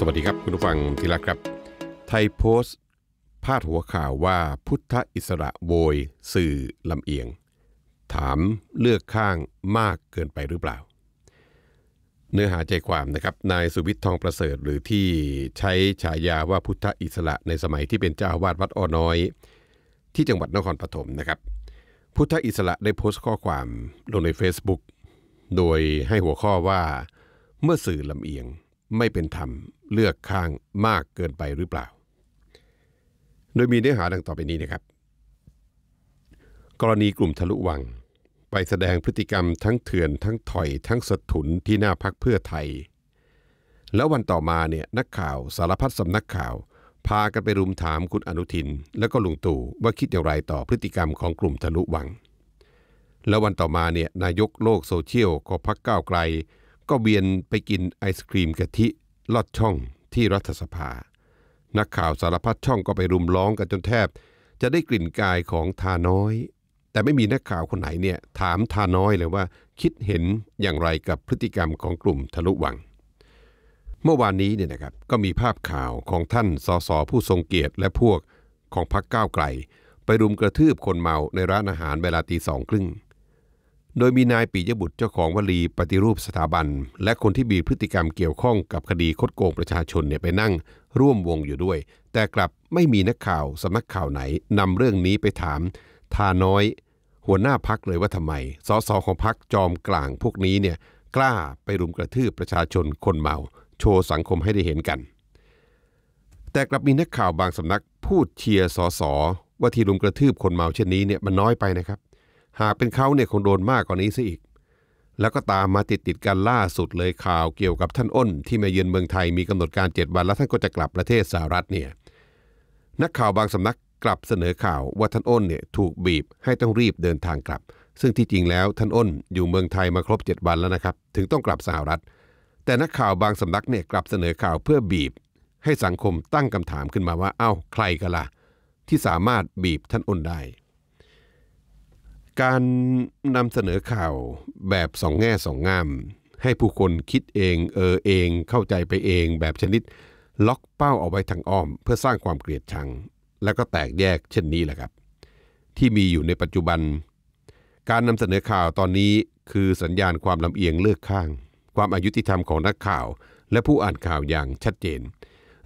สวัสดีครับ คุณผู้ฟังทีละครับไทยโพสต์พาดหัวข่าวว่าพุทธอิสระโวย สื่อ ลำเอียง ถามเลือกข้างมากเกินไปหรือเปล่า เนื้อหาใจความนะครับนายสุวิทย์ทองประเสริฐหรือที่ใช้ฉายาว่าพุทธอิสระในสมัยที่เป็นเจ้าวาดวัดอ้อน้อย ที่จังหวัดนครปฐมนะครับพุทธอิสระได้โพสต์ข้อความลงใน Facebook โดยให้หัวข้อว่าเมื่อสื่อลำเอียงไม่เป็นธรรมเลือกข้างมากเกินไปหรือเปล่า โดยมีเนื้อหาดังต่อไปนี้นะครับ กรณีกลุ่มทะลุวัง ไปแสดงพฤติกรรมทั้งเถื่อนทั้งถอยทั้งสถุนที่หน้าพักเพื่อไทย แล้ววันต่อมาเนี่ยนักข่าวสารพัดสำนักข่าว พากันไปรุมถามคุณอนุทิน และก็ลุงตู่ว่าคิดอย่างไรต่อพฤติกรรมของกลุ่มทะลุวัง แล้ววันต่อมาเนี่ยนายกโลกโซเชียลก็พักก้าวไกลก็เวียนไปกินไอศครีมกะทิลอดช่องที่รัฐสภา นักข่าวสารพัดช่องก็ไปรุมล้อมกันจนแทบ จะได้กลิ่นกายของทาน้อย แต่ไม่มีนักข่าวคนไหนเนี่ยถามทาน้อยเลยว่าคิดเห็นอย่างไรกับพฤติกรรมของกลุ่มทะลุวัง เมื่อวานนี้เนี่ยนะครับก็มีภาพข่าวของท่านสสผู้ทรงเกียรติและพวกของพรรคก้าวไกล ไปรุมกระทืบคนเมาในร้านอาหารเวลาตีสองครึ่งโดยมีนายปิยบุตรเจ้าของวลีปฏิรูปสถาบัน และคนที่มีพฤติกรรมเกี่ยวข้องกับคดีคดโกงประชาชนเนี่ยไปนั่งร่วมวงอยู่ด้วย แต่กลับไม่มีนักข่าว สำนักข่าวไหน นำเรื่องนี้ไปถามทาน้อยหัวหน้าพักเลยว่าทำไมสสของพักจอมกลางพวกนี้เนี่ยกล้าไปรุมกระทืบประชาชนคนเมา โชว์สังคมให้ได้เห็นกัน แต่กลับมีนักข่าวบางสำนักพูดเชียร์สสว่าที่รุมกระทืบคนเมาเช่นนี้เนี่ยมันน้อยไปนะครับหากเป็นเขาเนี่ยคงโดนมากกว่านี้ซะอีก แล้วก็ตามมาติดติดกันล่าสุดเลยข่าวเกี่ยวกับท่านอ้น ที่มาเยือนเมืองไทยมีกำหนดการเจ็ดวันแล้วท่านก็จะกลับประเทศสหรัฐเนี่ย นักข่าวบางสำนักกลับเสนอข่าวว่าท่านอ้นเนี่ยถูกบีบให้ต้องรีบเดินทางกลับ ซึ่งที่จริงแล้วท่านอ้นอยู่เมืองไทยมาครบ7วันแล้วนะครับ ถึงต้องกลับสหรัฐ แต่นักข่าวบางสำนักเนี่ยกลับเสนอข่าวเพื่อบีบ ให้สังคมตั้งคำถามขึ้นมาว่า เอา้าใครกันละ่ะที่สามารถบีบท่านอ้นได้การนำเสนอข่าวแบบสองแง่สองงาม ให้ผู้คนคิดเอง เออเองเข้าใจไปเองแบบชนิด ล็อกเป้าเอาไว้ทางอ้อม เพื่อสร้างความเกลียดชังแล้วก็แตกแยกเช่นนี้แหละครับ ที่มีอยู่ในปัจจุบัน การนำเสนอข่าวตอนนี้คือสัญญาณความลำเอียงเลือกข้าง ความอายุติธรรมของนักข่าวและผู้อ่านข่าวอย่างชัดเจน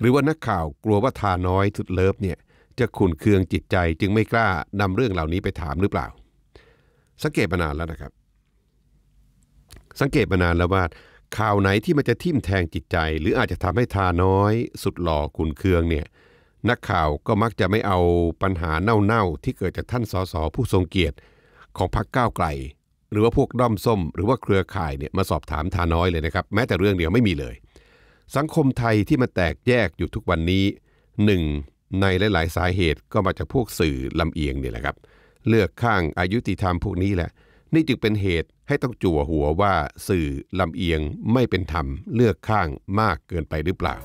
หรือว่านักข่าวกลัวว่าทาน้อยสุดเลิฟเนี่ยจะขุนเคืองจิตใจจึงไม่กล้านำเรื่องเหล่านี้ไปถามหรือเปล่าสังเกตมานานแล้วนะครับ สังเกตมานานแล้วว่าข่าวไหนที่มันจะทิ่มแทงจิตใจ หรืออาจจะทำให้ทาน้อย สุดหล่อขุนเคืองเนี่ยนักข่าวก็มักจะไม่เอาปัญหาเน่าๆที่เกิดจากท่านสสผู้ทรงเกียรติของพรรคก้าวไกล หรือว่าพวกด้อมส้ม หรือว่าเครือข่ายเนี่ยมาสอบถามทาน้อยเลยนะครับ แม้แต่เรื่องเดียวไม่มีเลย สังคมไทยที่มันแตกแยกอยู่ทุกวันนี้หนึ่งในหลายๆสาเหตุก็มาจากพวกสื่อลำเอียงเนี่ยแหละครับเลือกข้างอายุติธรรมพวกนี้แหละ นี่จึงเป็นเหตุให้ต้องจั่วหัวว่าสื่อลำเอียงไม่เป็นธรรมเลือกข้างมากเกินไปหรือเปล่า